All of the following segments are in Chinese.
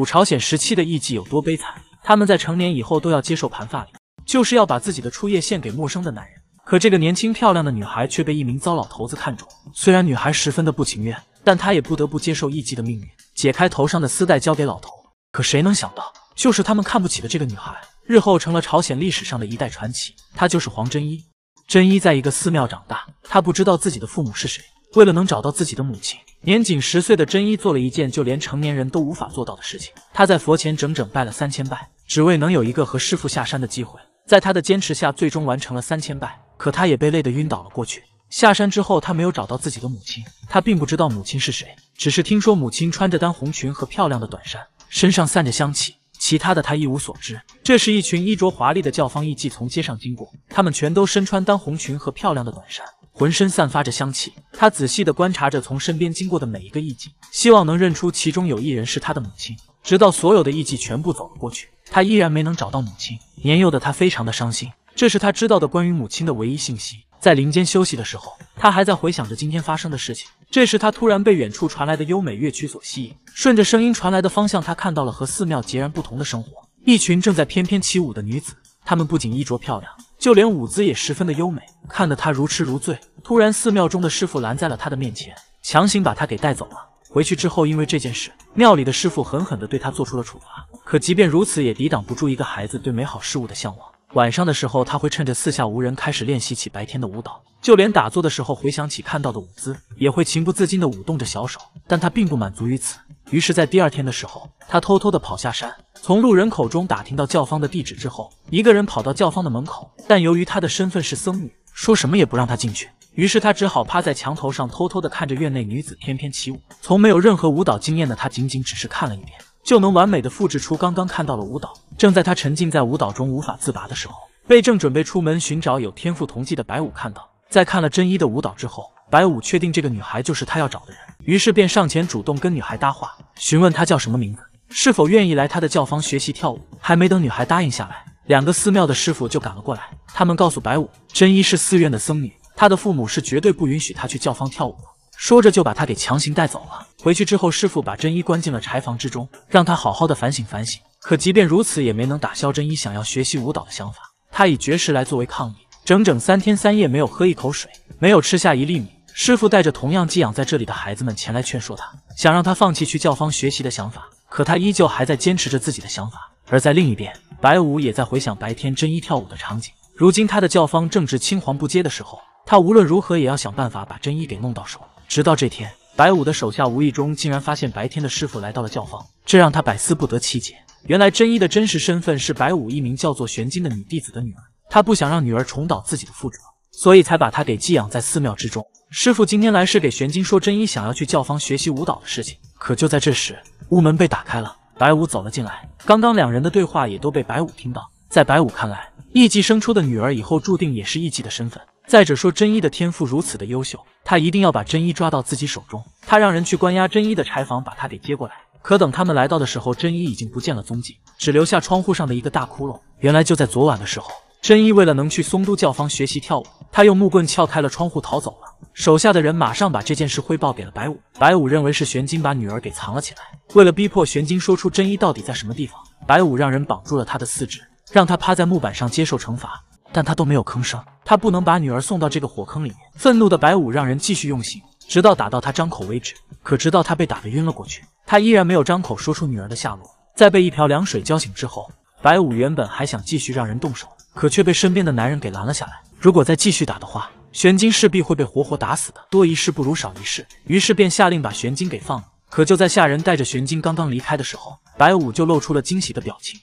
古朝鲜时期的艺妓有多悲惨？他们在成年以后都要接受盘发礼，就是要把自己的初夜献给陌生的男人。可这个年轻漂亮的女孩却被一名糟老头子看中，虽然女孩十分的不情愿，但她也不得不接受艺妓的命运，解开头上的丝带交给老头。可谁能想到，就是他们看不起的这个女孩，日后成了朝鲜历史上的一代传奇。她就是黄真伊。真伊在一个寺庙长大，她不知道自己的父母是谁。为了能找到自己的母亲。年仅十岁的真一做了一件就连成年人都无法做到的事情。他在佛前整整拜了三千拜，只为能有一个和师傅下山的机会。在他的坚持下，最终完成了三千拜。可他也被累得晕倒了过去。下山之后，他没有找到自己的母亲，他并不知道母亲是谁，只是听说母亲穿着单红裙和漂亮的短衫，身上散着香气，其他的他一无所知。这时，一群衣着华丽的教坊艺妓从街上经过，他们全都身穿单红裙和漂亮的短衫。浑身散发着香气，他仔细地观察着从身边经过的每一个异迹，希望能认出其中有一人是他的母亲。直到所有的异迹全部走了过去，他依然没能找到母亲。年幼的他非常的伤心，这是他知道的关于母亲的唯一信息。在林间休息的时候，他还在回想着今天发生的事情。这时，他突然被远处传来的优美乐曲所吸引，顺着声音传来的方向，他看到了和寺庙截然不同的生活：一群正在翩翩起舞的女子，她们不仅衣着漂亮。就连舞姿也十分的优美，看得他如痴如醉。突然，寺庙中的师傅拦在了他的面前，强行把他给带走了。回去之后，因为这件事，庙里的师傅狠狠的对他做出了处罚。可即便如此，也抵挡不住一个孩子对美好事物的向往。晚上的时候，他会趁着四下无人开始练习起白天的舞蹈。就连打坐的时候，回想起看到的舞姿，也会情不自禁的舞动着小手。但他并不满足于此，于是，在第二天的时候，他偷偷的跑下山。从路人口中打听到教方的地址之后，一个人跑到教方的门口，但由于她的身份是僧侣，说什么也不让她进去，于是她只好趴在墙头上，偷偷地看着院内女子翩翩起舞。从没有任何舞蹈经验的她，仅仅只是看了一遍，就能完美的复制出刚刚看到的舞蹈。正在她沉浸在舞蹈中无法自拔的时候，被正准备出门寻找有天赋同济的白舞看到。在看了真一的舞蹈之后，白舞确定这个女孩就是他要找的人，于是便上前主动跟女孩搭话，询问她叫什么名字。是否愿意来他的教坊学习跳舞？还没等女孩答应下来，两个寺庙的师傅就赶了过来。他们告诉白舞，真一是寺院的僧女，她的父母是绝对不允许她去教坊跳舞。说着就把她给强行带走了。回去之后，师傅把真一关进了柴房之中，让她好好的反省反省。可即便如此，也没能打消真一想要学习舞蹈的想法。他以绝食来作为抗议，整整三天三夜没有喝一口水，没有吃下一粒米。师傅带着同样寄养在这里的孩子们前来劝说他，想让他放弃去教坊学习的想法。可他依旧还在坚持着自己的想法，而在另一边，白武也在回想白天真一跳舞的场景。如今他的教坊正值青黄不接的时候，他无论如何也要想办法把真一给弄到手。直到这天，白武的手下无意中竟然发现白天的师傅来到了教坊，这让他百思不得其解。原来真一的真实身份是白武一名叫做玄金的女弟子的女儿，他不想让女儿重蹈自己的覆辙，所以才把她给寄养在寺庙之中。师傅今天来是给玄晶说真一想要去教坊学习舞蹈的事情。可就在这时，屋门被打开了，白舞走了进来。刚刚两人的对话也都被白舞听到。在白舞看来，艺伎生出的女儿以后注定也是艺伎的身份。再者说，真一的天赋如此的优秀，他一定要把真一抓到自己手中。他让人去关押真一的柴房，把他给接过来。可等他们来到的时候，真一已经不见了踪迹，只留下窗户上的一个大窟窿。原来就在昨晚的时候。真一为了能去松都教坊学习跳舞，他用木棍撬开了窗户逃走了。手下的人马上把这件事汇报给了白武。白武认为是玄金把女儿给藏了起来。为了逼迫玄金说出真一到底在什么地方，白武让人绑住了他的四肢，让他趴在木板上接受惩罚。但他都没有吭声。他不能把女儿送到这个火坑里面。愤怒的白武让人继续用刑，直到打到他张口为止。可直到他被打得晕了过去，他依然没有张口说出女儿的下落。在被一瓢凉水浇醒之后，白武原本还想继续让人动手。可却被身边的男人给拦了下来。如果再继续打的话，玄金势必会被活活打死的。多一事不如少一事，于是便下令把玄金给放了。可就在下人带着玄金刚刚离开的时候，白武就露出了惊喜的表情。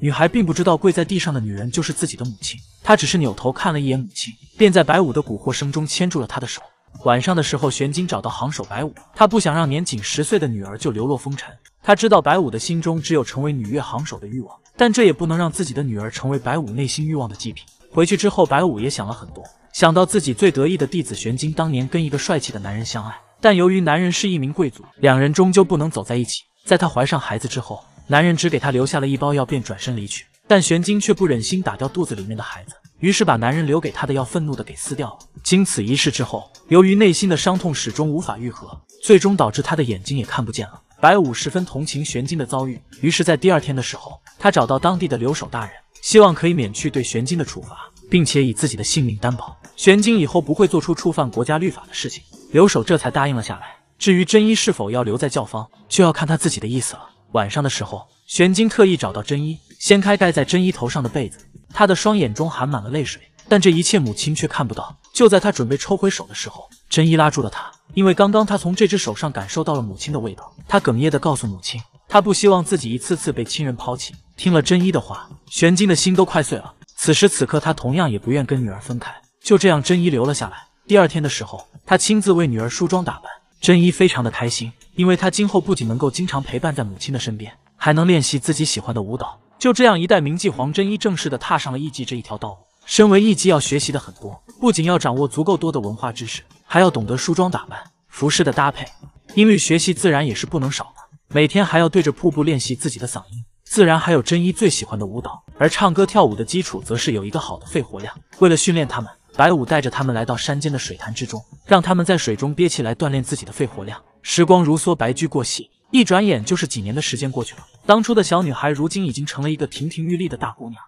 女孩并不知道跪在地上的女人就是自己的母亲，她只是扭头看了一眼母亲，便在白武的蛊惑声中牵住了她的手。晚上的时候，玄金找到行首白武，他不想让年仅十岁的女儿就流落风尘。他知道白武的心中只有成为女月行首的欲望。但这也不能让自己的女儿成为白武内心欲望的祭品。回去之后，白武也想了很多，想到自己最得意的弟子玄晶当年跟一个帅气的男人相爱，但由于男人是一名贵族，两人终究不能走在一起。在她怀上孩子之后，男人只给她留下了一包药，便转身离去。但玄晶却不忍心打掉肚子里面的孩子，于是把男人留给他的药愤怒的给撕掉了。经此一事之后，由于内心的伤痛始终无法愈合，最终导致他的眼睛也看不见了。白武十分同情玄金的遭遇，于是，在第二天的时候，他找到当地的留守大人，希望可以免去对玄金的处罚，并且以自己的性命担保玄金以后不会做出触犯国家律法的事情。留守这才答应了下来。至于真一是否要留在教方，就要看他自己的意思了。晚上的时候，玄金特意找到真一，掀开盖在真一头上的被子，他的双眼中含满了泪水，但这一切母亲却看不到。就在他准备抽回手的时候，真一拉住了他，因为刚刚他从这只手上感受到了母亲的味道。他哽咽地告诉母亲，他不希望自己一次次被亲人抛弃。听了真一的话，玄晶的心都快碎了。此时此刻，他同样也不愿跟女儿分开。就这样，真一留了下来。第二天的时候，他亲自为女儿梳妆打扮。真一非常的开心，因为他今后不仅能够经常陪伴在母亲的身边，还能练习自己喜欢的舞蹈。就这样，一代名妓黄真一正式的踏上了艺妓这一条道路。身为艺妓，要学习的很多，不仅要掌握足够多的文化知识。还要懂得梳妆打扮、服饰的搭配，音律学习自然也是不能少的。每天还要对着瀑布练习自己的嗓音，自然还有真一最喜欢的舞蹈。而唱歌跳舞的基础，则是有一个好的肺活量。为了训练她们，白舞带着她们来到山间的水潭之中，让她们在水中憋气来锻炼自己的肺活量。时光如梭，白驹过隙，一转眼就是几年的时间过去了。当初的小女孩，如今已经成了一个亭亭玉立的大姑娘。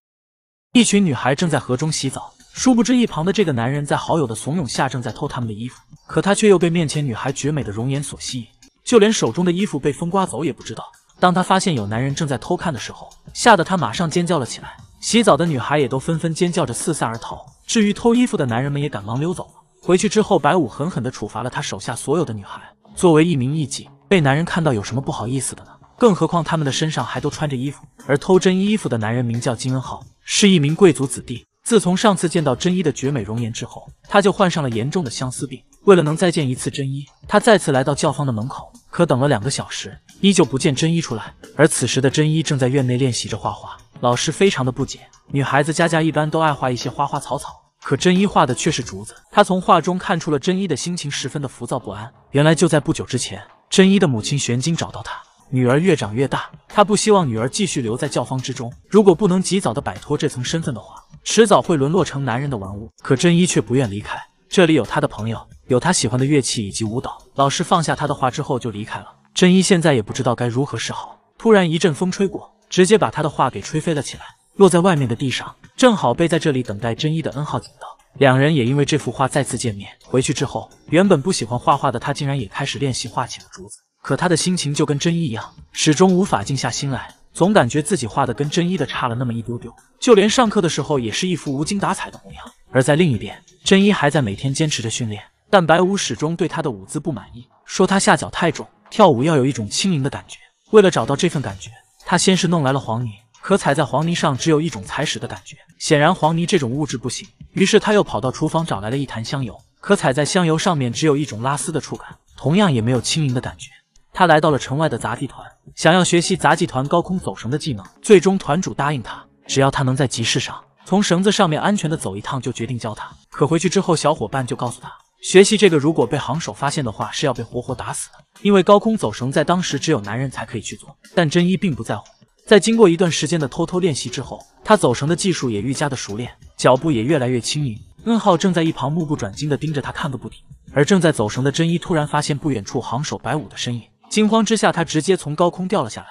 一群女孩正在河中洗澡。殊不知，一旁的这个男人在好友的怂恿下，正在偷他们的衣服，可他却又被面前女孩绝美的容颜所吸引，就连手中的衣服被风刮走也不知道。当他发现有男人正在偷看的时候，吓得他马上尖叫了起来。洗澡的女孩也都纷纷尖叫着四散而逃。至于偷衣服的男人们也赶忙溜走了。回去之后，白武狠狠的处罚了他手下所有的女孩。作为一名艺妓，被男人看到有什么不好意思的呢？更何况他们的身上还都穿着衣服。而偷真衣服的男人名叫金恩浩，是一名贵族子弟。自从上次见到真一的绝美容颜之后，他就患上了严重的相思病。为了能再见一次真一，他再次来到教坊的门口，可等了两个小时，依旧不见真一出来。而此时的真一正在院内练习着画画，老师非常的不解。女孩子家家一般都爱画一些花花草草，可真一画的却是竹子。他从画中看出了真一的心情十分的浮躁不安。原来就在不久之前，真一的母亲玄晶找到他，女儿越长越大，她不希望女儿继续留在教坊之中。如果不能及早的摆脱这层身份的话，迟早会沦落成男人的玩物，可真一却不愿离开。这里有他的朋友，有他喜欢的乐器以及舞蹈老师。放下他的话之后就离开了。真一现在也不知道该如何是好。突然一阵风吹过，直接把他的话给吹飞了起来，落在外面的地上，正好被在这里等待真一的恩浩捡到。两人也因为这幅画再次见面。回去之后，原本不喜欢画画的他竟然也开始练习画起了竹子。可他的心情就跟真一一样，始终无法静下心来。总感觉自己画的跟真一的差了那么一丢丢，就连上课的时候也是一副无精打采的模样。而在另一边，真一还在每天坚持着训练，但白舞始终对他的舞姿不满意，说他下脚太重，跳舞要有一种轻盈的感觉。为了找到这份感觉，他先是弄来了黄泥，可踩在黄泥上只有一种踩屎的感觉，显然黄泥这种物质不行。于是他又跑到厨房找来了一坛香油，可踩在香油上面只有一种拉丝的触感，同样也没有轻盈的感觉。他来到了城外的杂技团，想要学习杂技团高空走绳的技能。最终，团主答应他，只要他能在集市上从绳子上面安全的走一趟，就决定教他。可回去之后，小伙伴就告诉他，学习这个如果被行首发现的话，是要被活活打死的。因为高空走绳在当时只有男人才可以去做。但真一并不在乎。在经过一段时间的偷偷练习之后，他走绳的技术也愈加的熟练，脚步也越来越轻盈。恩浩正在一旁目不转睛的盯着他看个不停，而正在走绳的真一突然发现不远处行首白舞的身影。惊慌之下，他直接从高空掉了下来。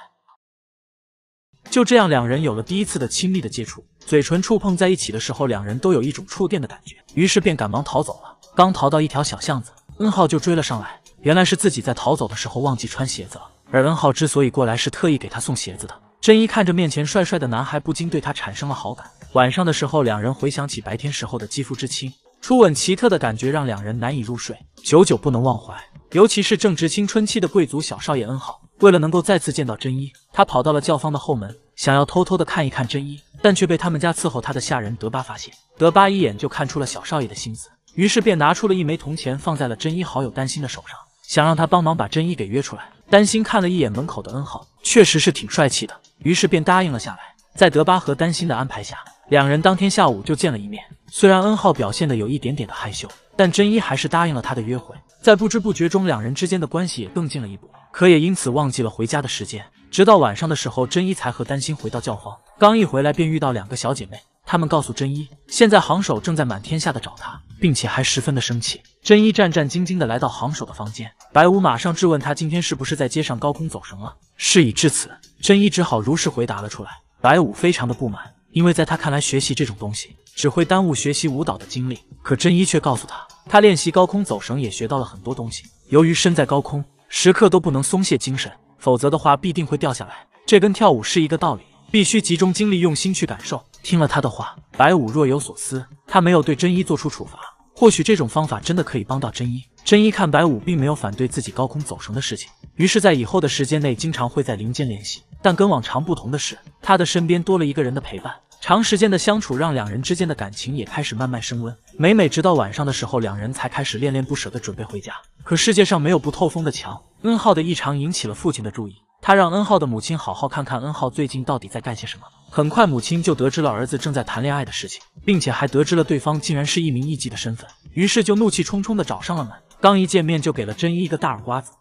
就这样，两人有了第一次的亲密的接触，嘴唇触碰在一起的时候，两人都有一种触电的感觉，于是便赶忙逃走了。刚逃到一条小巷子，恩浩就追了上来。原来是自己在逃走的时候忘记穿鞋子了，而恩浩之所以过来，是特意给他送鞋子的。真一看着面前帅帅的男孩，不禁对他产生了好感。晚上的时候，两人回想起白天时候的肌肤之亲、初吻，奇特的感觉让两人难以入睡，久久不能忘怀。尤其是正值青春期的贵族小少爷恩浩，为了能够再次见到真一，他跑到了教坊的后门，想要偷偷的看一看真一，但却被他们家伺候他的下人德巴发现。德巴一眼就看出了小少爷的心思，于是便拿出了一枚铜钱，放在了真一好友丹心的手上，想让他帮忙把真一给约出来。丹心看了一眼门口的恩浩，确实是挺帅气的，于是便答应了下来。在德巴和丹心的安排下，两人当天下午就见了一面。虽然恩浩表现的有一点点的害羞，但真一还是答应了他的约会。在不知不觉中，两人之间的关系也更近了一步，可也因此忘记了回家的时间。直到晚上的时候，真一才和丹心回到教坊。刚一回来，便遇到两个小姐妹，她们告诉真一，现在行首正在满天下的找他，并且还十分的生气。真一战战兢兢的来到行首的房间，白舞马上质问他今天是不是在街上高空走神了。事已至此，真一只好如实回答了出来。白舞非常的不满，因为在他看来，学习这种东西只会耽误学习舞蹈的精力。可真一却告诉他。他练习高空走绳也学到了很多东西。由于身在高空，时刻都不能松懈精神，否则的话必定会掉下来。这跟跳舞是一个道理，必须集中精力，用心去感受。听了他的话，白武若有所思。他没有对真一做出处罚，或许这种方法真的可以帮到真一。真一看白武并没有反对自己高空走绳的事情，于是，在以后的时间内，经常会在林间练习。但跟往常不同的是，他的身边多了一个人的陪伴。长时间的相处，让两人之间的感情也开始慢慢升温。每每直到晚上的时候，两人才开始恋恋不舍的准备回家。可世界上没有不透风的墙，恩浩的异常引起了父亲的注意，他让恩浩的母亲好好看看恩浩最近到底在干些什么。很快，母亲就得知了儿子正在谈恋爱的事情，并且还得知了对方竟然是一名艺妓的身份，于是就怒气冲冲的找上了门。刚一见面，就给了真一一个大耳瓜子。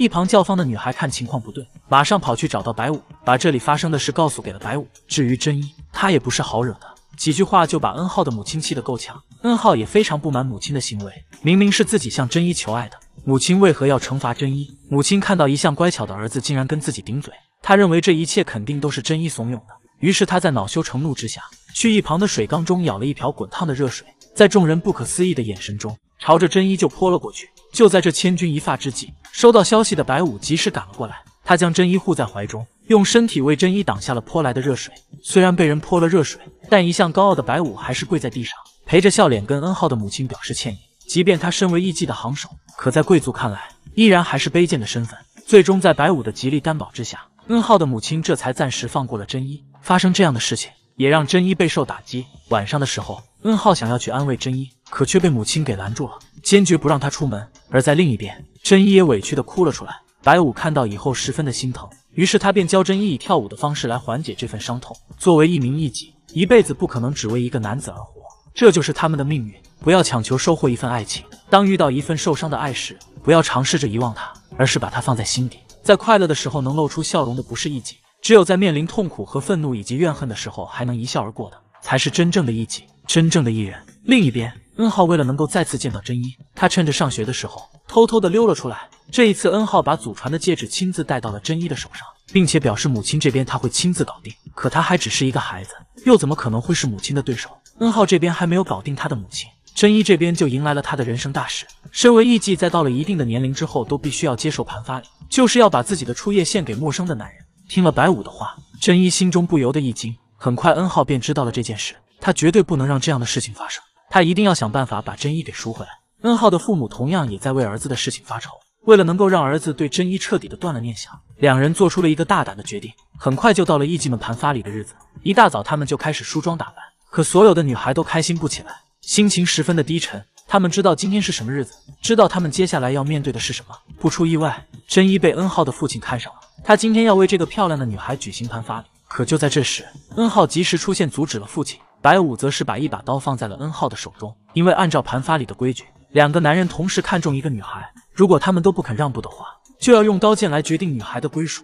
一旁叫方的女孩看情况不对，马上跑去找到白武，把这里发生的事告诉给了白武。至于真一，他也不是好惹的。几句话就把恩浩的母亲气得够呛，恩浩也非常不满母亲的行为。明明是自己向真一求爱的，母亲为何要惩罚真一？母亲看到一向乖巧的儿子竟然跟自己顶嘴，他认为这一切肯定都是真一怂恿的。于是他在恼羞成怒之下，去一旁的水缸中舀了一瓢滚烫的热水，在众人不可思议的眼神中，朝着真一就泼了过去。就在这千钧一发之际，收到消息的白武及时赶了过来，他将真一护在怀中。用身体为真一挡下了泼来的热水。虽然被人泼了热水，但一向高傲的白武还是跪在地上，陪着笑脸跟恩浩的母亲表示歉意。即便他身为艺妓的行手，可在贵族看来，依然还是卑贱的身份。最终在白武的极力担保之下，恩浩的母亲这才暂时放过了真一。发生这样的事情，也让真一备受打击。晚上的时候，恩浩想要去安慰真一，可却被母亲给拦住了，坚决不让他出门。而在另一边，真一也委屈的哭了出来。白武看到以后，十分的心疼。于是他便教真一以跳舞的方式来缓解这份伤痛。作为一名艺妓，一辈子不可能只为一个男子而活，这就是他们的命运。不要强求收获一份爱情，当遇到一份受伤的爱时，不要尝试着遗忘它，而是把它放在心底。在快乐的时候能露出笑容的不是艺妓，只有在面临痛苦和愤怒以及怨恨的时候还能一笑而过的，才是真正的艺妓，真正的艺人。另一边。恩浩为了能够再次见到真一，他趁着上学的时候偷偷的溜了出来。这一次，恩浩把祖传的戒指亲自戴到了真一的手上，并且表示母亲这边他会亲自搞定。可他还只是一个孩子，又怎么可能会是母亲的对手？恩浩这边还没有搞定他的母亲，真一这边就迎来了他的人生大事。身为艺妓，在到了一定的年龄之后，都必须要接受盘发礼，就是要把自己的初夜献给陌生的男人。听了白舞的话，真一心中不由得一惊。很快，恩浩便知道了这件事，他绝对不能让这样的事情发生。他一定要想办法把真一给赎回来。恩浩的父母同样也在为儿子的事情发愁。为了能够让儿子对真一彻底的断了念想，两人做出了一个大胆的决定。很快就到了艺伎们盘发礼的日子，一大早他们就开始梳妆打扮。可所有的女孩都开心不起来，心情十分的低沉。他们知道今天是什么日子，知道他们接下来要面对的是什么。不出意外，真一被恩浩的父亲看上了。他今天要为这个漂亮的女孩举行盘发礼。可就在这时，恩浩及时出现，阻止了父亲。白武则是把一把刀放在了恩浩的手中，因为按照盘发里的规矩，两个男人同时看中一个女孩，如果他们都不肯让步的话，就要用刀剑来决定女孩的归属。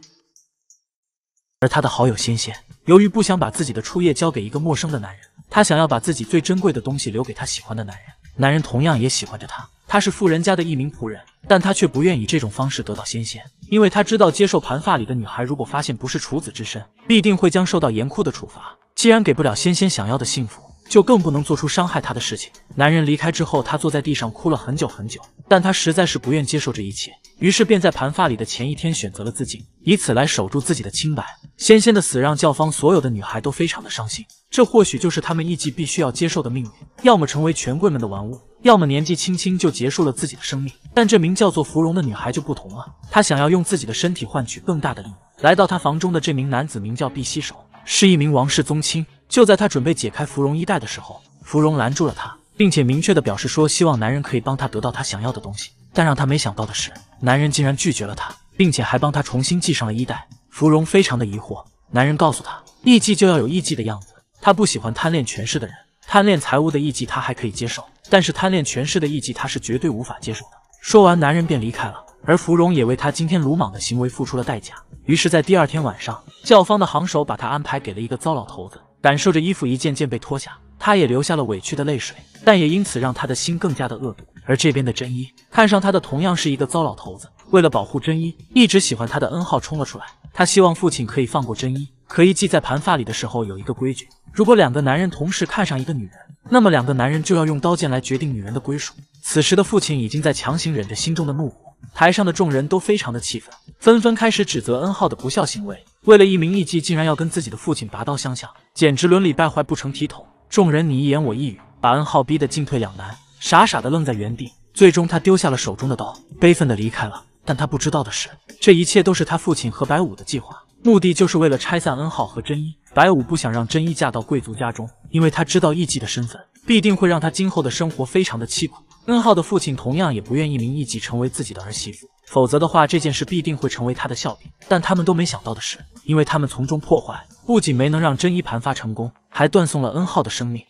而他的好友仙仙，由于不想把自己的初夜交给一个陌生的男人，她想要把自己最珍贵的东西留给她喜欢的男人。男人同样也喜欢着她，他是富人家的一名仆人，但他却不愿以这种方式得到仙仙，因为他知道接受盘发里的女孩，如果发现不是处子之身，必定会将受到严酷的处罚。既然给不了仙仙想要的幸福，就更不能做出伤害她的事情。男人离开之后，她坐在地上哭了很久很久，但她实在是不愿接受这一切，于是便在盘发里的前一天选择了自尽，以此来守住自己的清白。仙仙的死让教坊所有的女孩都非常的伤心，这或许就是她们艺伎必须要接受的命运：要么成为权贵们的玩物，要么年纪轻轻就结束了自己的生命。但这名叫做芙蓉的女孩就不同了，她想要用自己的身体换取更大的利益。来到她房中的这名男子名叫碧溪手。是一名王室宗亲。就在他准备解开芙蓉衣带的时候，芙蓉拦住了他，并且明确的表示说，希望男人可以帮他得到他想要的东西。但让他没想到的是，男人竟然拒绝了他，并且还帮他重新系上了衣带。芙蓉非常的疑惑，男人告诉他，艺妓就要有艺妓的样子。他不喜欢贪恋权势的人，贪恋财物的艺妓他还可以接受，但是贪恋权势的艺妓他是绝对无法接受的。说完，男人便离开了。而芙蓉也为他今天鲁莽的行为付出了代价。于是，在第二天晚上，教坊的行首把他安排给了一个糟老头子。感受着衣服一件件被脱下，他也流下了委屈的泪水，但也因此让他的心更加的恶毒。而这边的真一看上他的同样是一个糟老头子。为了保护真一，一直喜欢他的恩浩冲了出来。他希望父亲可以放过真一。可一记在盘发里的时候有一个规矩：如果两个男人同时看上一个女人，那么两个男人就要用刀剑来决定女人的归属。此时的父亲已经在强行忍着心中的怒火。台上的众人都非常的气愤，纷纷开始指责恩浩的不孝行为。为了一名艺妓，竟然要跟自己的父亲拔刀相向，简直伦理败坏，不成体统。众人你一言我一语，把恩浩逼得进退两难，傻傻的愣在原地。最终，他丢下了手中的刀，悲愤的离开了。但他不知道的是，这一切都是他父亲和白武的计划，目的就是为了拆散恩浩和真一。白武不想让真一嫁到贵族家中，因为他知道艺妓的身份必定会让他今后的生活非常的凄苦。恩浩的父亲同样也不愿意林艺己成为自己的儿媳妇，否则的话这件事必定会成为他的笑柄。但他们都没想到的是，因为他们从中破坏，不仅没能让真一盘发成功，还断送了恩浩的生命。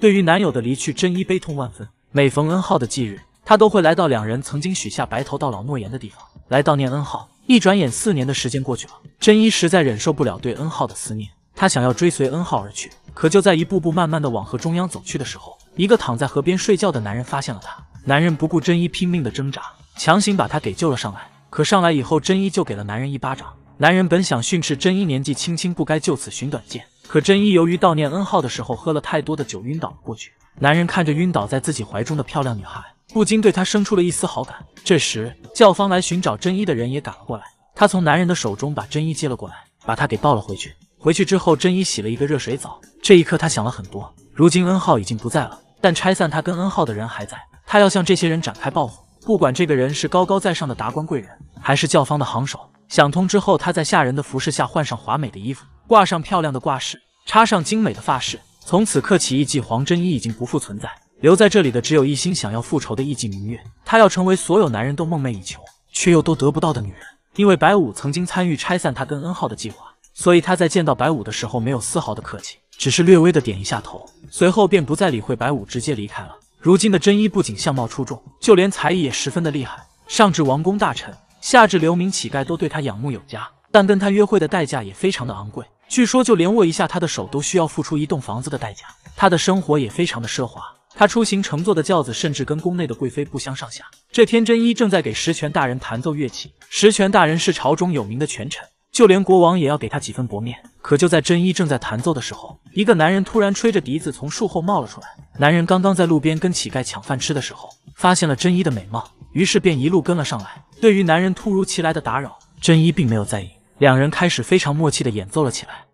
对于男友的离去，真一悲痛万分。每逢恩浩的忌日，他都会来到两人曾经许下白头到老诺言的地方来悼念恩浩。一转眼四年的时间过去了，真一实在忍受不了对恩浩的思念，他想要追随恩浩而去。可就在一步步慢慢的往河中央走去的时候，一个躺在河边睡觉的男人发现了他，男人不顾真一拼命的挣扎，强行把他给救了上来。可上来以后，真一就给了男人一巴掌。男人本想训斥真一，年纪轻轻不该就此寻短见。可真一由于悼念恩浩的时候喝了太多的酒，晕倒了过去。男人看着晕倒在自己怀中的漂亮女孩，不禁对她生出了一丝好感。这时，教方来寻找真一的人也赶了过来，他从男人的手中把真一接了过来，把她给抱了回去。回去之后，真一洗了一个热水澡。这一刻，他想了很多。如今恩浩已经不在了。但拆散他跟恩浩的人还在，他要向这些人展开报复。不管这个人是高高在上的达官贵人，还是教坊的行首。想通之后，他在下人的服饰下换上华美的衣服，挂上漂亮的挂饰，插上精美的发饰。从此刻起，艺伎黄真伊已经不复存在，留在这里的只有一心想要复仇的艺伎明月。她要成为所有男人都梦寐以求却又都得不到的女人，因为白武曾经参与拆散他跟恩浩的计划，所以他在见到白武的时候没有丝毫的客气。只是略微的点一下头，随后便不再理会白武，直接离开了。如今的真一不仅相貌出众，就连才艺也十分的厉害，上至王公大臣，下至流民乞丐都对他仰慕有加。但跟他约会的代价也非常的昂贵，据说就连握一下他的手都需要付出一栋房子的代价。他的生活也非常的奢华，他出行乘坐的轿子甚至跟宫内的贵妃不相上下。这天，真一正在给实权大人弹奏乐器。实权大人是朝中有名的权臣。就连国王也要给他几分薄面。可就在真一正在弹奏的时候，一个男人突然吹着笛子从树后冒了出来。男人刚刚在路边跟乞丐抢饭吃的时候，发现了真一的美貌，于是便一路跟了上来。对于男人突如其来的打扰，真一并没有在意。两人开始非常默契的演奏了起来。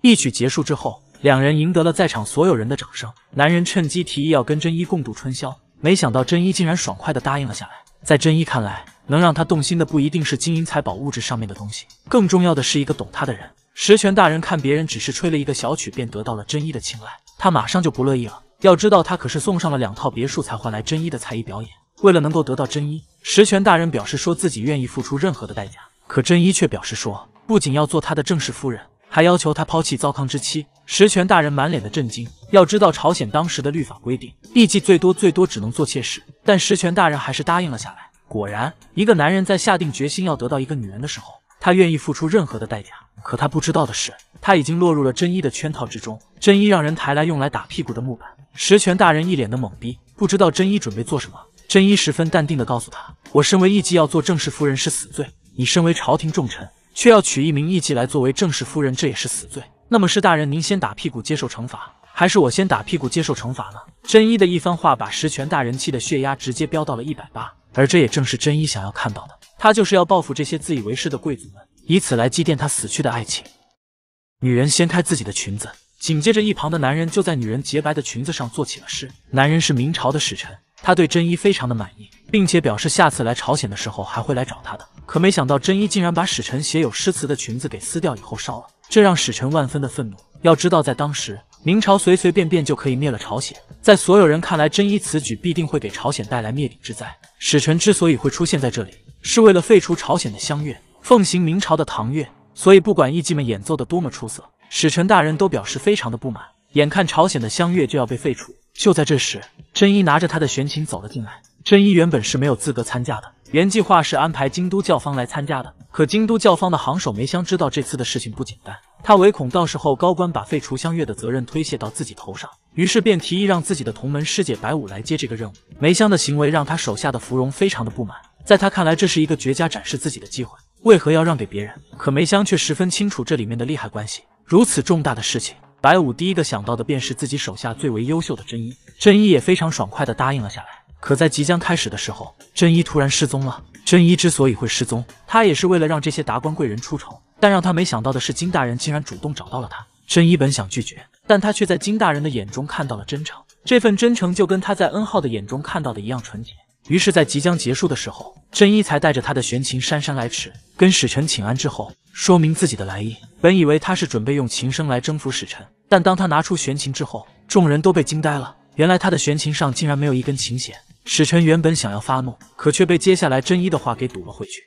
一曲结束之后，两人赢得了在场所有人的掌声。男人趁机提议要跟真一共度春宵，没想到真一竟然爽快的答应了下来。在真一看来，能让他动心的不一定是金银财宝、物质上面的东西，更重要的是一个懂他的人。石泉大人看别人只是吹了一个小曲便得到了真一的青睐，他马上就不乐意了。要知道，他可是送上了两套别墅才换来真一的才艺表演。为了能够得到真一，石泉大人表示说自己愿意付出任何的代价。可真一却表示说，不仅要做他的正式夫人，还要求他抛弃糟糠之妻。石泉大人满脸的震惊。要知道，朝鲜当时的律法规定，艺妓最多最多只能做妾室，但实权大人还是答应了下来。果然，一个男人在下定决心要得到一个女人的时候，他愿意付出任何的代价。可他不知道的是，他已经落入了真一的圈套之中。真一让人抬来用来打屁股的木板，实权大人一脸的懵逼，不知道真一准备做什么。真一十分淡定的告诉他：“我身为艺妓要做正式夫人是死罪，你身为朝廷重臣却要娶一名艺妓来作为正式夫人，这也是死罪。那么，是大人您先打屁股，接受惩罚。”还是我先打屁股接受惩罚呢？真一的一番话把十全大人气的血压直接飙到了一百八，而这也正是真一想要看到的，他就是要报复这些自以为是的贵族们，以此来祭奠他死去的爱情。女人掀开自己的裙子，紧接着一旁的男人就在女人洁白的裙子上做起了诗。男人是明朝的使臣，他对真一非常的满意，并且表示下次来朝鲜的时候还会来找他的。可没想到真一竟然把使臣写有诗词的裙子给撕掉以后烧了，这让使臣万分的愤怒。要知道在当时。明朝随随便便就可以灭了朝鲜，在所有人看来，真一此举必定会给朝鲜带来灭顶之灾。使臣之所以会出现在这里，是为了废除朝鲜的香乐，奉行明朝的唐乐。所以，不管艺伎们演奏的多么出色，使臣大人都表示非常的不满。眼看朝鲜的香乐就要被废除，就在这时，真一拿着他的玄琴走了进来。真一原本是没有资格参加的。原计划是安排京都教方来参加的，可京都教方的行首梅香知道这次的事情不简单，他唯恐到时候高官把废除香月的责任推卸到自己头上，于是便提议让自己的同门师姐白武来接这个任务。梅香的行为让他手下的芙蓉非常的不满，在他看来这是一个绝佳展示自己的机会，为何要让给别人？可梅香却十分清楚这里面的利害关系，如此重大的事情，白武第一个想到的便是自己手下最为优秀的真一，真一也非常爽快的答应了下来。可在即将开始的时候，真一突然失踪了。真一之所以会失踪，他也是为了让这些达官贵人出丑。但让他没想到的是，金大人竟然主动找到了他。真一本想拒绝，但他却在金大人的眼中看到了真诚。这份真诚就跟他在恩浩的眼中看到的一样纯洁。于是，在即将结束的时候，真一才带着他的玄琴姗姗来迟，跟使臣请安之后，说明自己的来意。本以为他是准备用琴声来征服使臣，但当他拿出玄琴之后，众人都被惊呆了。原来他的玄琴上竟然没有一根琴弦。使臣原本想要发怒，可却被接下来真一的话给堵了回去。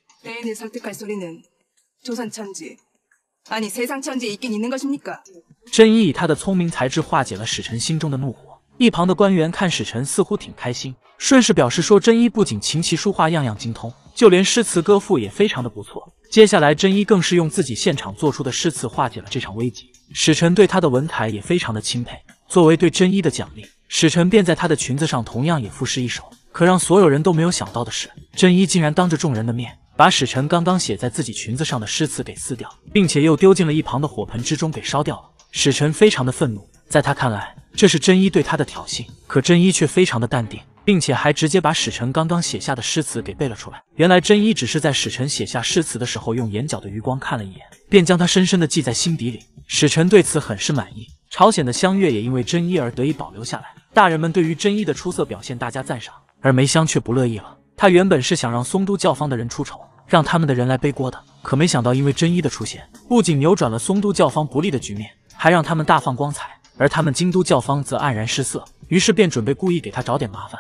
真一以他的聪明才智化解了使臣心中的怒火。一旁的官员看使臣似乎挺开心，顺势表示说，真一不仅琴棋书画样样精通，就连诗词歌赋也非常的不错。接下来，真一更是用自己现场做出的诗词化解了这场危机。使臣对他的文采也非常的钦佩。作为对真一的奖励。使臣便在他的裙子上同样也赋诗一首，可让所有人都没有想到的是，真一竟然当着众人的面把使臣刚刚写在自己裙子上的诗词给撕掉，并且又丢进了一旁的火盆之中给烧掉了。使臣非常的愤怒，在他看来这是真一对他的挑衅，可真一却非常的淡定，并且还直接把使臣刚刚写下的诗词给背了出来。原来真一只是在使臣写下诗词的时候用眼角的余光看了一眼，便将他深深的记在心底里。使臣对此很是满意，朝鲜的相月也因为真一而得以保留下来。大人们对于真一的出色表现，大加赞赏，而梅香却不乐意了。他原本是想让松都教坊的人出丑，让他们的人来背锅的，可没想到因为真一的出现，不仅扭转了松都教坊不利的局面，还让他们大放光彩，而他们京都教坊则黯然失色。于是便准备故意给他找点麻烦。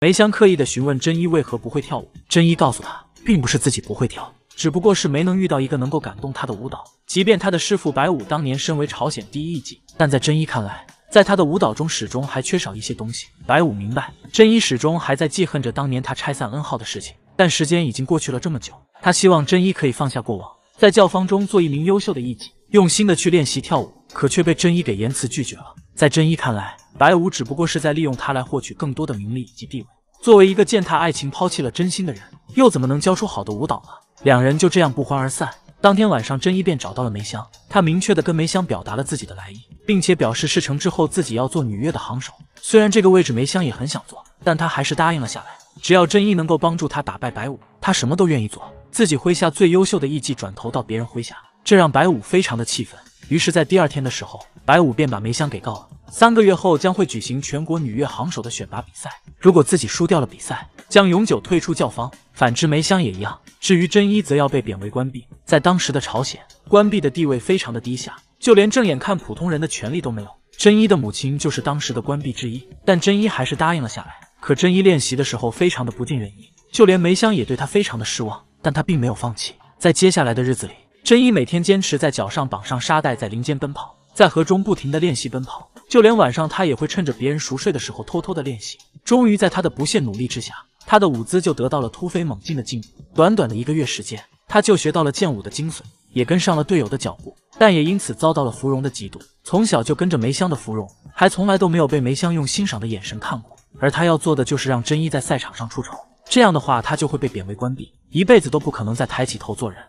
梅香刻意的询问真一为何不会跳舞，真一告诉他，并不是自己不会跳，只不过是没能遇到一个能够感动他的舞蹈。即便他的师傅白武当年身为朝鲜第一妓，但在真一看来。在他的舞蹈中，始终还缺少一些东西。白武明白，真一始终还在记恨着当年他拆散恩浩的事情，但时间已经过去了这么久，他希望真一可以放下过往，在教坊中做一名优秀的艺妓，用心的去练习跳舞。可却被真一给言辞拒绝了。在真一看来，白武只不过是在利用他来获取更多的名利以及地位。作为一个践踏爱情、抛弃了真心的人，又怎么能教出好的舞蹈呢？两人就这样不欢而散。当天晚上，真一便找到了梅香，他明确的跟梅香表达了自己的来意，并且表示事成之后自己要做女乐的行首。虽然这个位置梅香也很想做，但他还是答应了下来。只要真一能够帮助他打败白武，他什么都愿意做。自己麾下最优秀的艺伎转投到别人麾下，这让白武非常的气愤。于是，在第二天的时候，白武便把梅香给告了。三个月后将会举行全国女乐行首的选拔比赛，如果自己输掉了比赛。将永久退出教坊，反之梅香也一样。至于真一则要被贬为关闭，在当时的朝鲜，关闭的地位非常的低下，就连正眼看普通人的权利都没有。真一的母亲就是当时的关闭之一，但真一还是答应了下来。可真一练习的时候非常的不尽人意，就连梅香也对他非常的失望，但他并没有放弃。在接下来的日子里，真一每天坚持在脚上绑上沙袋，在林间奔跑，在河中不停的练习奔跑，就连晚上他也会趁着别人熟睡的时候偷偷的练习。终于在他的不懈努力之下。他的舞姿就得到了突飞猛进的进步，短短的一个月时间，他就学到了剑舞的精髓，也跟上了队友的脚步，但也因此遭到了芙蓉的嫉妒。从小就跟着梅香的芙蓉，还从来都没有被梅香用欣赏的眼神看过。而他要做的就是让真一在赛场上出丑，这样的话，他就会被贬为官婢，一辈子都不可能再抬起头做人。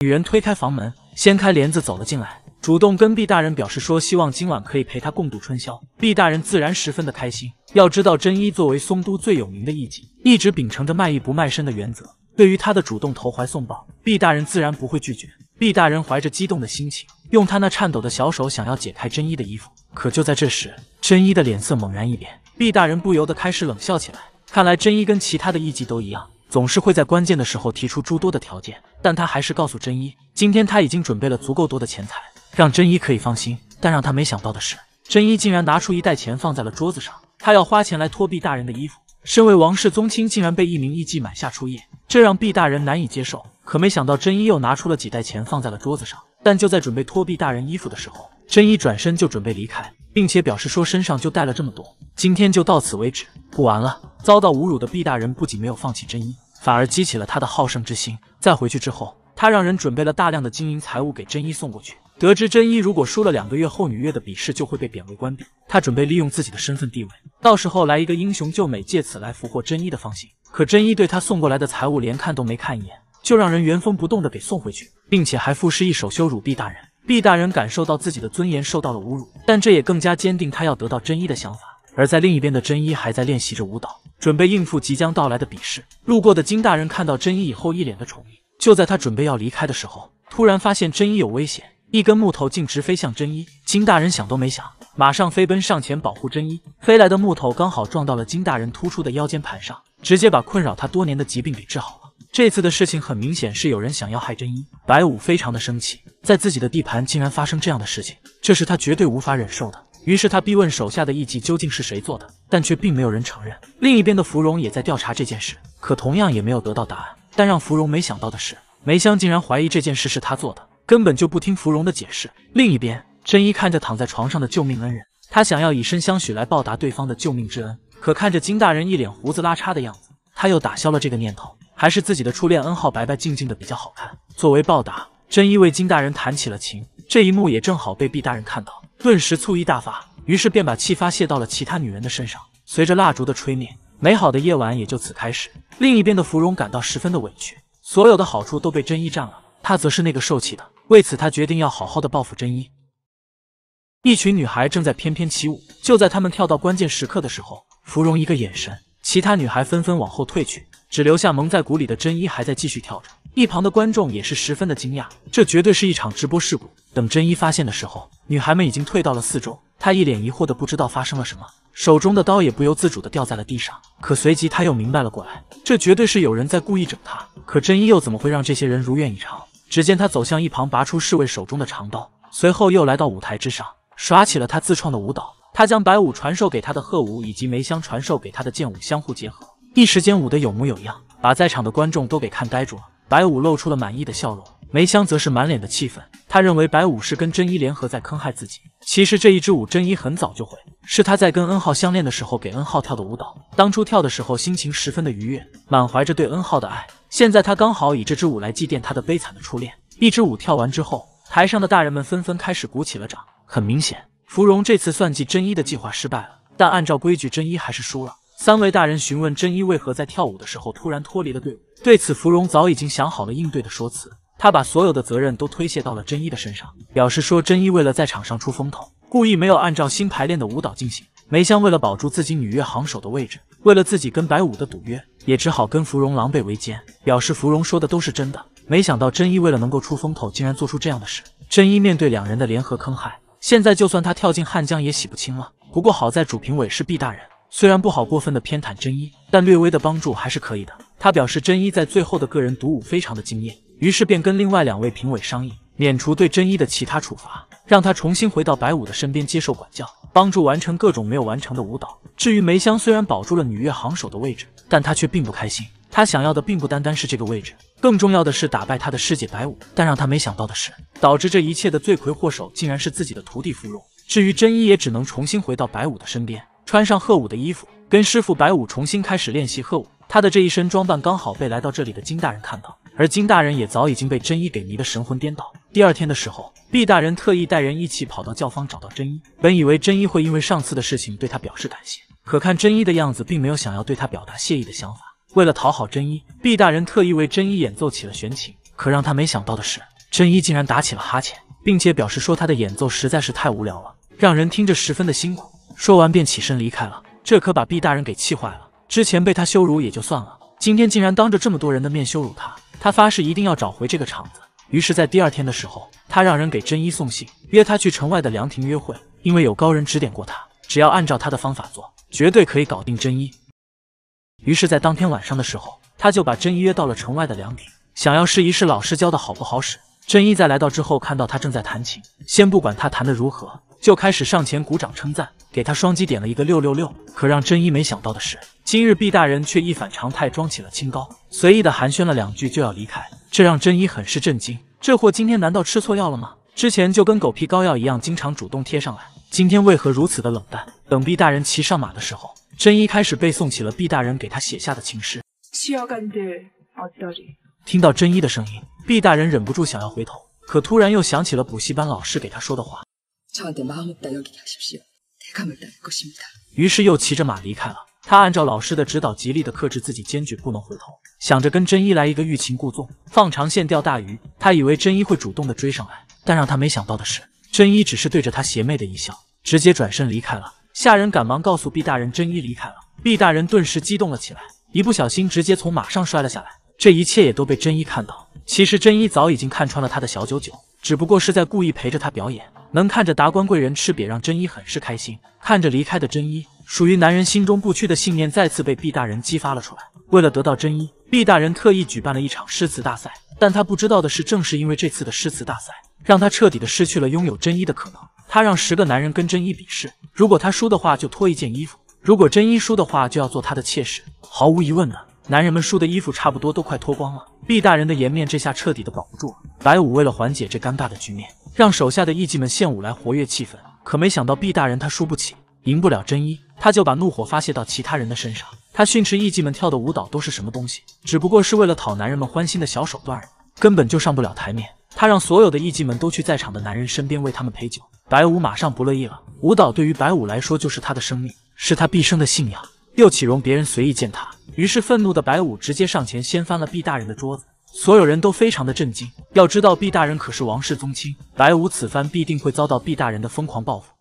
女人推开房门，掀开帘子走了进来。主动跟毕大人表示说，希望今晚可以陪他共度春宵。毕大人自然十分的开心。要知道，真一作为松都最有名的艺妓，一直秉承着卖艺不卖身的原则，对于他的主动投怀送抱，毕大人自然不会拒绝。毕大人怀着激动的心情，用他那颤抖的小手想要解开真一的衣服。可就在这时，真一的脸色猛然一变，毕大人不由得开始冷笑起来。看来真一跟其他的艺妓都一样，总是会在关键的时候提出诸多的条件。但他还是告诉真一，今天他已经准备了足够多的钱财。让真一可以放心，但让他没想到的是，真一竟然拿出一袋钱放在了桌子上，他要花钱来脱毕大人的衣服。身为王室宗亲，竟然被一名艺妓买下初夜，这让毕大人难以接受。可没想到，真一又拿出了几袋钱放在了桌子上。但就在准备脱毕大人衣服的时候，真一转身就准备离开，并且表示说身上就带了这么多，今天就到此为止，不玩了。遭到侮辱的毕大人不仅没有放弃真一，反而激起了他的好胜之心。再回去之后，他让人准备了大量的金银财物给真一送过去。得知真一如果输了两个月后女月的比试，就会被贬为官婢。他准备利用自己的身份地位，到时候来一个英雄救美，借此来俘获真一的芳心。可真一对他送过来的财物连看都没看一眼，就让人原封不动的给送回去，并且还赋诗一首羞辱毕大人。毕大人感受到自己的尊严受到了侮辱，但这也更加坚定他要得到真一的想法。而在另一边的真一还在练习着舞蹈，准备应付即将到来的比试。路过的金大人看到真一以后，一脸的宠溺。就在他准备要离开的时候，突然发现真一有危险。一根木头径直飞向真一，金大人想都没想，马上飞奔上前保护真一。飞来的木头刚好撞到了金大人突出的腰间盘上，直接把困扰他多年的疾病给治好了。这次的事情很明显是有人想要害真一，白武非常的生气，在自己的地盘竟然发生这样的事情，这是他绝对无法忍受的。于是他逼问手下的艺妓究竟是谁做的，但却并没有人承认。另一边的芙蓉也在调查这件事，可同样也没有得到答案。但让芙蓉没想到的是，梅香竟然怀疑这件事是他做的。根本就不听芙蓉的解释。另一边，真一看着躺在床上的救命恩人，他想要以身相许来报答对方的救命之恩，可看着金大人一脸胡子拉碴的样子，他又打消了这个念头。还是自己的初恋恩浩白白净净的比较好看。作为报答，真一为金大人弹起了琴。这一幕也正好被毕大人看到，顿时醋意大发，于是便把气发泄到了其他女人的身上。随着蜡烛的吹灭，美好的夜晚也就此开始。另一边的芙蓉感到十分的委屈，所有的好处都被真一占了，她则是那个受气的。为此，他决定要好好的报复真一。一群女孩正在翩翩起舞，就在他们跳到关键时刻的时候，芙蓉一个眼神，其他女孩纷纷往后退去，只留下蒙在鼓里的真一还在继续跳着。一旁的观众也是十分的惊讶，这绝对是一场直播事故。等真一发现的时候，女孩们已经退到了四周，他一脸疑惑的不知道发生了什么，手中的刀也不由自主的掉在了地上。可随即他又明白了过来，这绝对是有人在故意整他。可真一又怎么会让这些人如愿以偿？只见他走向一旁，拔出侍卫手中的长刀，随后又来到舞台之上，耍起了他自创的舞蹈。他将白舞传授给他的鹤舞以及梅香传授给他的剑舞相互结合，一时间舞得有模有样，把在场的观众都给看呆住了。白舞露出了满意的笑容，梅香则是满脸的气愤。他认为白舞是跟真一联合在坑害自己。其实这一支舞真一很早就会，是他在跟恩浩相恋的时候给恩浩跳的舞蹈。当初跳的时候心情十分的愉悦，满怀着对恩浩的爱。现在他刚好以这支舞来祭奠他的悲惨的初恋。一支舞跳完之后，台上的大人们纷纷开始鼓起了掌。很明显，芙蓉这次算计真一的计划失败了，但按照规矩，真一还是输了。三位大人询问真一为何在跳舞的时候突然脱离了队伍，对此，芙蓉早已经想好了应对的说辞，他把所有的责任都推卸到了真一的身上，表示说真一为了在场上出风头，故意没有按照新排练的舞蹈进行。梅香为了保住自己女乐行首的位置，为了自己跟白舞的赌约。也只好跟芙蓉狼狈为奸，表示芙蓉说的都是真的。没想到真一为了能够出风头，竟然做出这样的事。真一面对两人的联合坑害，现在就算他跳进汉江也洗不清了。不过好在主评委是毕大人，虽然不好过分的偏袒真一，但略微的帮助还是可以的。他表示真一在最后的个人独舞非常的惊艳，于是便跟另外两位评委商议，免除对真一的其他处罚，让他重新回到白舞的身边接受管教，帮助完成各种没有完成的舞蹈。至于梅香，虽然保住了女乐行首的位置。但他却并不开心，他想要的并不单单是这个位置，更重要的是打败他的师姐白舞。但让他没想到的是，导致这一切的罪魁祸首竟然是自己的徒弟芙蓉。至于真一，也只能重新回到白舞的身边，穿上鹤舞的衣服，跟师傅白舞重新开始练习鹤舞。他的这一身装扮刚好被来到这里的金大人看到，而金大人也早已经被真一给迷得神魂颠倒。第二天的时候，毕大人特意带人一起跑到教坊找到真一，本以为真一会因为上次的事情对他表示感谢。可看真一的样子，并没有想要对他表达谢意的想法。为了讨好真一，毕大人特意为真一演奏起了玄琴。可让他没想到的是，真一竟然打起了哈欠，并且表示说他的演奏实在是太无聊了，让人听着十分的辛苦。说完便起身离开了，这可把毕大人给气坏了。之前被他羞辱也就算了，今天竟然当着这么多人的面羞辱他，他发誓一定要找回这个场子。于是，在第二天的时候，他让人给真一送信，约他去城外的凉亭约会。因为有高人指点过他，只要按照他的方法做。绝对可以搞定真一。于是，在当天晚上的时候，他就把真一约到了城外的凉亭，想要试一试老师教的好不好使。真一在来到之后，看到他正在弹琴，先不管他弹的如何，就开始上前鼓掌称赞，给他双击点了一个六六六。可让真一没想到的是，今日毕大人却一反常态，装起了清高，随意的寒暄了两句就要离开，这让真一很是震惊。这货今天难道吃错药了吗？之前就跟狗皮膏药一样，经常主动贴上来，今天为何如此的冷淡？等毕大人骑上马的时候，真一开始背诵起了毕大人给他写下的情诗。听到真一的声音，毕大人忍不住想要回头，可突然又想起了补习班老师给他说的话。于是又骑着马离开了。他按照老师的指导，极力的克制自己，坚决不能回头，想着跟真一来一个欲擒故纵，放长线钓大鱼。他以为真一会主动的追上来，但让他没想到的是，真一只是对着他邪魅的一笑，直接转身离开了。下人赶忙告诉毕大人真一离开了，毕大人顿时激动了起来，一不小心直接从马上摔了下来。这一切也都被真一看到。其实真一早已经看穿了他的小九九，只不过是在故意陪着他表演。能看着达官贵人吃瘪，让真一很是开心。看着离开的真一，属于男人心中不屈的信念再次被毕大人激发了出来。为了得到真一，毕大人特意举办了一场诗词大赛，但他不知道的是，正是因为这次的诗词大赛，让他彻底的失去了拥有真一的可能。他让十个男人跟真一比试，如果他输的话就脱一件衣服，如果真一输的话就要做他的妾室。毫无疑问呢，男人们输的衣服差不多都快脱光了。毕大人的颜面这下彻底的保不住了。白舞为了缓解这尴尬的局面，让手下的艺伎们献舞来活跃气氛。可没想到毕大人他输不起，赢不了真一，他就把怒火发泄到其他人的身上。他训斥艺伎们跳的舞蹈都是什么东西，只不过是为了讨男人们欢心的小手段，根本就上不了台面。他让所有的艺伎们都去在场的男人身边为他们陪酒，白舞马上不乐意了。舞蹈对于白舞来说就是他的生命，是他毕生的信仰，又岂容别人随意践踏？于是愤怒的白舞直接上前掀翻了毕大人的桌子，所有人都非常的震惊。要知道毕大人可是王室宗亲，白舞此番必定会遭到毕大人的疯狂报复。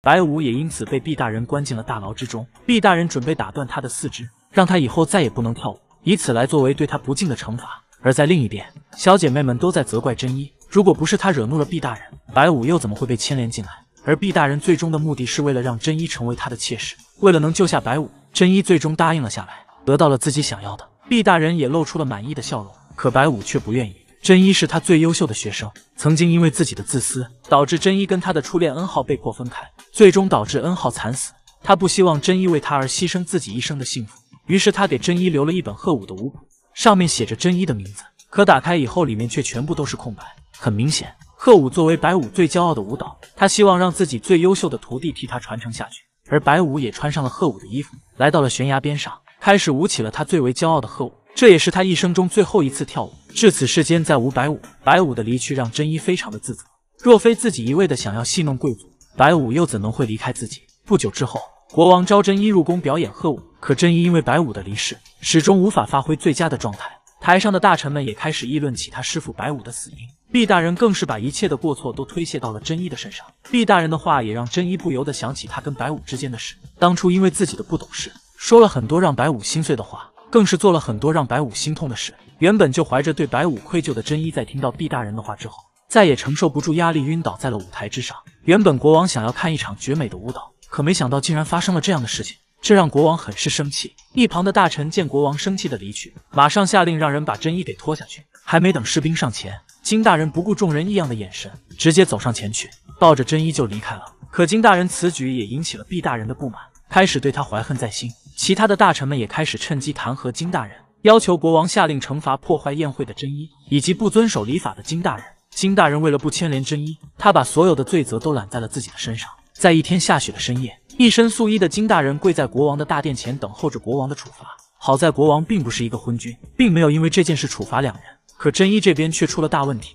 白舞也因此被毕大人关进了大牢之中，毕大人准备打断他的四肢，让他以后再也不能跳舞，以此来作为对他不敬的惩罚。而在另一边，小姐妹们都在责怪真一。如果不是他惹怒了毕大人，白武又怎么会被牵连进来？而毕大人最终的目的是为了让真一成为他的妾室。为了能救下白武，真一最终答应了下来，得到了自己想要的。毕大人也露出了满意的笑容。可白武却不愿意。真一是他最优秀的学生，曾经因为自己的自私，导致真一跟他的初恋恩浩被迫分开，最终导致恩浩惨死。他不希望真一为他而牺牲自己一生的幸福，于是他给真一留了一本贺武的武谱。上面写着真一的名字，可打开以后，里面却全部都是空白。很明显，鹤舞作为白舞最骄傲的舞蹈，他希望让自己最优秀的徒弟替他传承下去。而白舞也穿上了鹤舞的衣服，来到了悬崖边上，开始舞起了他最为骄傲的鹤舞，这也是他一生中最后一次跳舞。至此，世间再无白舞。白舞的离去让真一非常的自责，若非自己一味的想要戏弄贵族，白舞又怎能会离开自己？不久之后。国王召真一入宫表演鹤舞，可真一因为白舞的离世，始终无法发挥最佳的状态。台上的大臣们也开始议论起他师傅白舞的死因，毕大人更是把一切的过错都推卸到了真一的身上。毕大人的话也让真一不由得想起他跟白舞之间的事。当初因为自己的不懂事，说了很多让白舞心碎的话，更是做了很多让白舞心痛的事。原本就怀着对白舞愧疚的真一，在听到毕大人的话之后，再也承受不住压力，晕倒在了舞台之上。原本国王想要看一场绝美的舞蹈。可没想到，竟然发生了这样的事情，这让国王很是生气。一旁的大臣见国王生气的离去，马上下令让人把真一给拖下去。还没等士兵上前，金大人不顾众人异样的眼神，直接走上前去，抱着真一就离开了。可金大人此举也引起了毕大人的不满，开始对他怀恨在心。其他的大臣们也开始趁机弹劾金大人，要求国王下令惩罚破坏宴会的真一以及不遵守礼法的金大人。金大人为了不牵连真一，他把所有的罪责都揽在了自己的身上。在一天下雪的深夜，一身素衣的金大人跪在国王的大殿前，等候着国王的处罚。好在国王并不是一个昏君，并没有因为这件事处罚两人。可真一这边却出了大问题。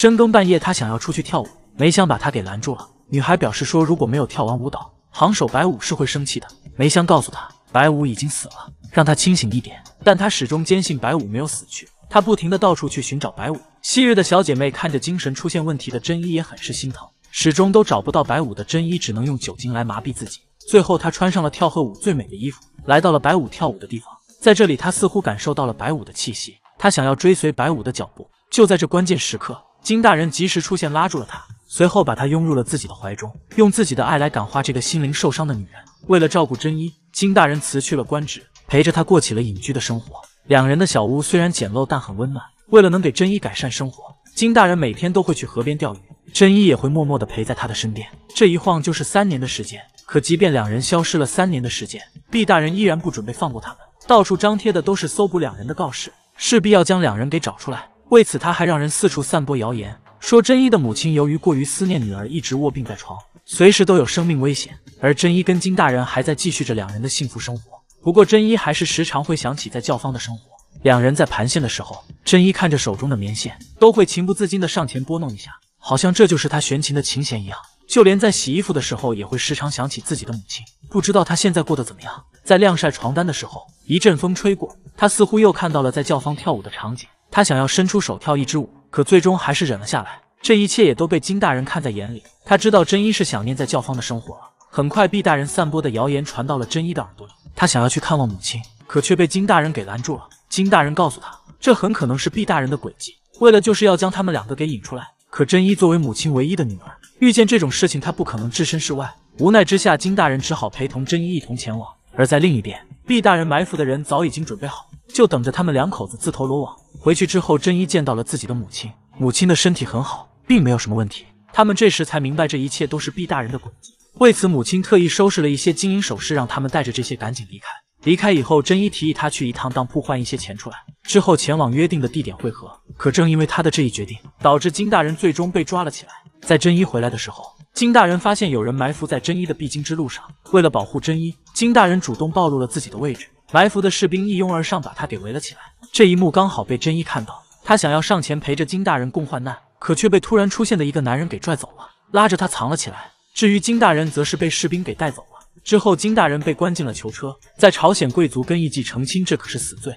深更半夜，他想要出去跳舞，梅香把他给拦住了。女孩表示说，如果没有跳完舞蹈，行首白舞是会生气的。梅香告诉他，白舞已经死了，让他清醒一点。但他始终坚信白舞没有死去，他不停的到处去寻找白舞。昔日的小姐妹看着精神出现问题的真一，也很是心疼。始终都找不到白舞的真衣，只能用酒精来麻痹自己。最后，他穿上了跳鹤舞最美的衣服，来到了白舞跳舞的地方。在这里，他似乎感受到了白舞的气息，他想要追随白舞的脚步。就在这关键时刻，金大人及时出现，拉住了他，随后把他拥入了自己的怀中，用自己的爱来感化这个心灵受伤的女人。为了照顾真衣，金大人辞去了官职，陪着他过起了隐居的生活。两人的小屋虽然简陋，但很温暖。为了能给真衣改善生活，金大人每天都会去河边钓鱼。真一也会默默的陪在他的身边。这一晃就是三年的时间，可即便两人消失了三年的时间，毕大人依然不准备放过他们，到处张贴的都是搜捕两人的告示，势必要将两人给找出来。为此，他还让人四处散播谣言，说真一的母亲由于过于思念女儿，一直卧病在床，随时都有生命危险。而真一跟金大人还在继续着两人的幸福生活。不过，真一还是时常会想起在教坊的生活。两人在盘线的时候，真一看着手中的棉线，都会情不自禁的上前拨弄一下。好像这就是他悬琴的琴弦一样，就连在洗衣服的时候，也会时常想起自己的母亲。不知道他现在过得怎么样。在晾晒床单的时候，一阵风吹过，他似乎又看到了在教坊跳舞的场景。他想要伸出手跳一支舞，可最终还是忍了下来。这一切也都被金大人看在眼里。他知道真一是想念在教坊的生活了。很快，毕大人散播的谣言传到了真一的耳朵里。他想要去看望母亲，可却被金大人给拦住了。金大人告诉他，这很可能是毕大人的诡计，为了就是要将他们两个给引出来。可真一作为母亲唯一的女儿，遇见这种事情，她不可能置身事外。无奈之下，金大人只好陪同真一一同前往。而在另一边，毕大人埋伏的人早已经准备好，就等着他们两口子自投罗网。回去之后，真一见到了自己的母亲，母亲的身体很好，并没有什么问题。他们这时才明白，这一切都是毕大人的诡计。为此，母亲特意收拾了一些金银首饰，让他们带着这些赶紧离开。离开以后，真一提议他去一趟当铺换一些钱出来，之后前往约定的地点汇合。可正因为他的这一决定，导致金大人最终被抓了起来。在真一回来的时候，金大人发现有人埋伏在真一的必经之路上。为了保护真一，金大人主动暴露了自己的位置，埋伏的士兵一拥而上，把他给围了起来。这一幕刚好被真一看到，他想要上前陪着金大人共患难，可却被突然出现的一个男人给拽走了，拉着他藏了起来。至于金大人，则是被士兵给带走了。之后，金大人被关进了囚车。在朝鲜贵族跟异妓成亲，这可是死罪。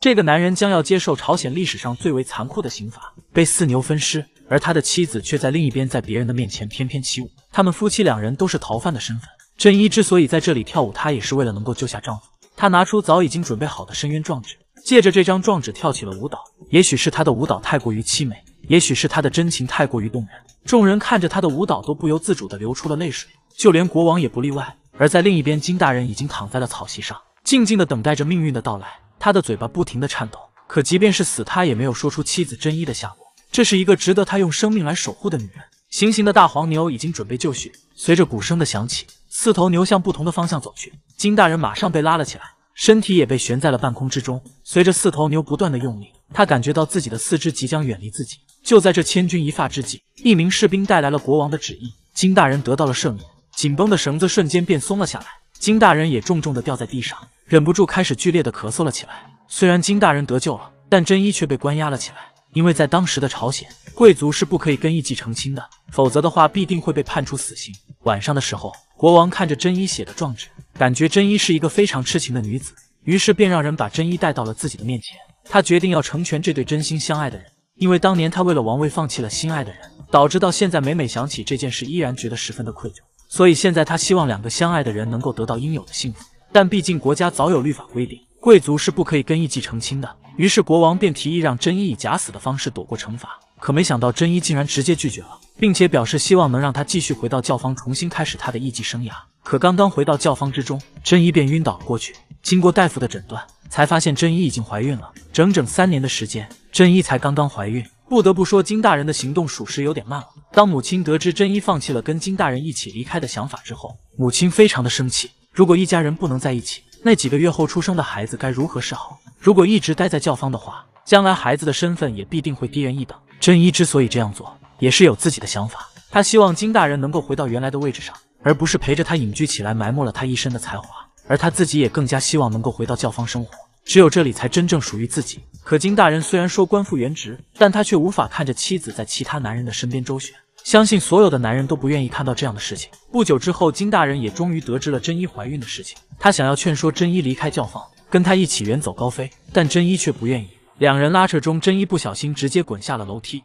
这个男人将要接受朝鲜历史上最为残酷的刑罚，被四牛分尸。而他的妻子却在另一边，在别人的面前翩翩起舞。他们夫妻两人都是逃犯的身份。真一之所以在这里跳舞，她也是为了能够救下丈夫。她拿出早已经准备好的深渊状纸，借着这张状纸跳起了舞蹈。也许是她的舞蹈太过于凄美，也许是她的真情太过于动人。众人看着他的舞蹈，都不由自主的流出了泪水，就连国王也不例外。而在另一边，金大人已经躺在了草席上，静静的等待着命运的到来。他的嘴巴不停的颤抖，可即便是死，他也没有说出妻子真一的下落。这是一个值得他用生命来守护的女人。行刑的大黄牛已经准备就绪，随着鼓声的响起，四头牛向不同的方向走去。金大人马上被拉了起来，身体也被悬在了半空之中。随着四头牛不断的用力，他感觉到自己的四肢即将远离自己。就在这千钧一发之际，一名士兵带来了国王的旨意，金大人得到了赦免。紧绷的绳子瞬间便松了下来，金大人也重重的掉在地上，忍不住开始剧烈的咳嗽了起来。虽然金大人得救了，但真一却被关押了起来。因为在当时的朝鲜，贵族是不可以跟异己成亲的，否则的话必定会被判处死刑。晚上的时候，国王看着真一写的状纸，感觉真一是一个非常痴情的女子，于是便让人把真一带到了自己的面前。他决定要成全这对真心相爱的人。因为当年他为了王位放弃了心爱的人，导致到现在每每想起这件事，依然觉得十分的愧疚。所以现在他希望两个相爱的人能够得到应有的幸福。但毕竟国家早有律法规定，贵族是不可以跟艺妓成亲的。于是国王便提议让真一以假死的方式躲过惩罚。可没想到真一竟然直接拒绝了，并且表示希望能让他继续回到教坊，重新开始他的艺妓生涯。可刚刚回到教坊之中，真一便晕倒了过去。经过大夫的诊断，才发现真一已经怀孕了整整三年的时间。真一才刚刚怀孕，不得不说金大人的行动属实有点慢了。当母亲得知真一放弃了跟金大人一起离开的想法之后，母亲非常的生气。如果一家人不能在一起，那几个月后出生的孩子该如何是好？如果一直待在教坊的话，将来孩子的身份也必定会低人一等。真一之所以这样做，也是有自己的想法。他希望金大人能够回到原来的位置上，而不是陪着他隐居起来，埋没了他一身的才华。而他自己也更加希望能够回到教坊生活。只有这里才真正属于自己。可金大人虽然说官复原职，但他却无法看着妻子在其他男人的身边周旋。相信所有的男人都不愿意看到这样的事情。不久之后，金大人也终于得知了真一怀孕的事情。他想要劝说真一离开教坊，跟他一起远走高飞，但真一却不愿意。两人拉扯中，真一不小心直接滚下了楼梯。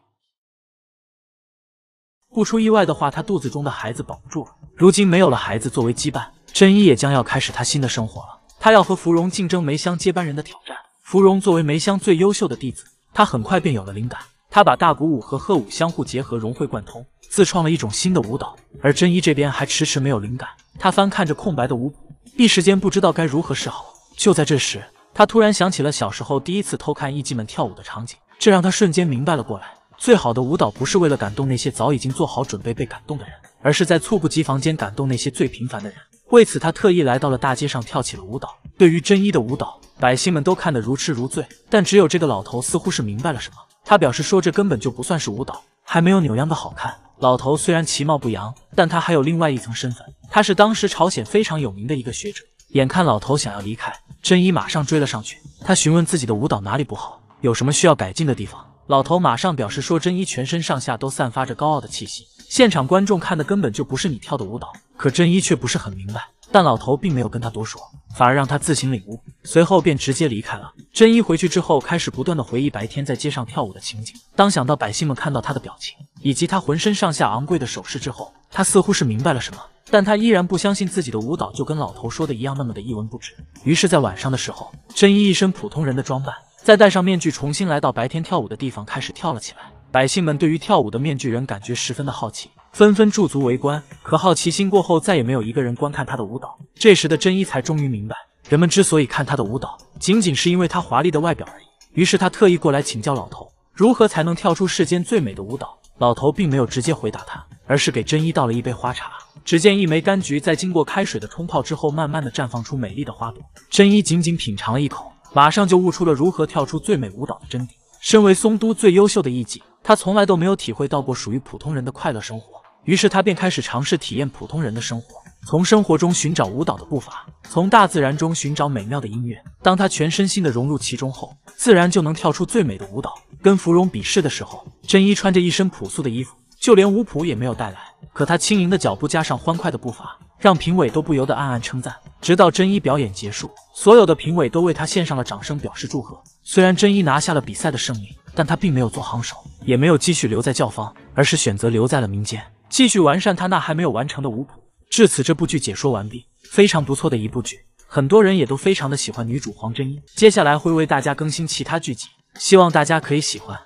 不出意外的话，他肚子中的孩子保不住了。如今没有了孩子作为羁绊，真一也将要开始她新的生活了。他要和芙蓉竞争梅香接班人的挑战。芙蓉作为梅香最优秀的弟子，他很快便有了灵感。他把大鼓舞和鹤舞相互结合，融会贯通，自创了一种新的舞蹈。而真一这边还迟迟没有灵感，他翻看着空白的舞谱，一时间不知道该如何是好。就在这时，他突然想起了小时候第一次偷看艺妓们跳舞的场景，这让他瞬间明白了过来：最好的舞蹈不是为了感动那些早已经做好准备被感动的人，而是在猝不及防间感动那些最平凡的人。为此，他特意来到了大街上跳起了舞蹈。对于真一的舞蹈，百姓们都看得如痴如醉，但只有这个老头似乎是明白了什么。他表示说，这根本就不算是舞蹈，还没有扭秧歌好看。老头虽然其貌不扬，但他还有另外一层身份，他是当时朝鲜非常有名的一个学者。眼看老头想要离开，真一马上追了上去，他询问自己的舞蹈哪里不好，有什么需要改进的地方。老头马上表示说，真一全身上下都散发着高傲的气息。现场观众看的根本就不是你跳的舞蹈，可真一却不是很明白。但老头并没有跟他多说，反而让他自行领悟，随后便直接离开了。真一回去之后，开始不断的回忆白天在街上跳舞的情景。当想到百姓们看到他的表情，以及他浑身上下昂贵的首饰之后，他似乎是明白了什么，但他依然不相信自己的舞蹈就跟老头说的一样那么的一文不值。于是，在晚上的时候，真一一身普通人的装扮，再戴上面具，重新来到白天跳舞的地方，开始跳了起来。百姓们对于跳舞的面具人感觉十分的好奇，纷纷驻足围观。可好奇心过后，再也没有一个人观看他的舞蹈。这时的真一才终于明白，人们之所以看他的舞蹈，仅仅是因为他华丽的外表而已。于是他特意过来请教老头，如何才能跳出世间最美的舞蹈。老头并没有直接回答他，而是给真一倒了一杯花茶。只见一枚柑橘在经过开水的冲泡之后，慢慢的绽放出美丽的花朵。真一仅仅品尝了一口，马上就悟出了如何跳出最美舞蹈的真谛。身为松都最优秀的艺伎，她从来都没有体会到过属于普通人的快乐生活。于是她便开始尝试体验普通人的生活，从生活中寻找舞蹈的步伐，从大自然中寻找美妙的音乐。当她全身心的融入其中后，自然就能跳出最美的舞蹈。跟芙蓉比试的时候，真衣穿着一身朴素的衣服，就连舞谱也没有带来。可她轻盈的脚步加上欢快的步伐。让评委都不由得暗暗称赞。直到真一表演结束，所有的评委都为他献上了掌声，表示祝贺。虽然真一拿下了比赛的胜利，但他并没有做行首，也没有继续留在教坊，而是选择留在了民间，继续完善他那还没有完成的舞谱。至此，这部剧解说完毕，非常不错的一部剧，很多人也都非常的喜欢女主黄真一，接下来会为大家更新其他剧集，希望大家可以喜欢。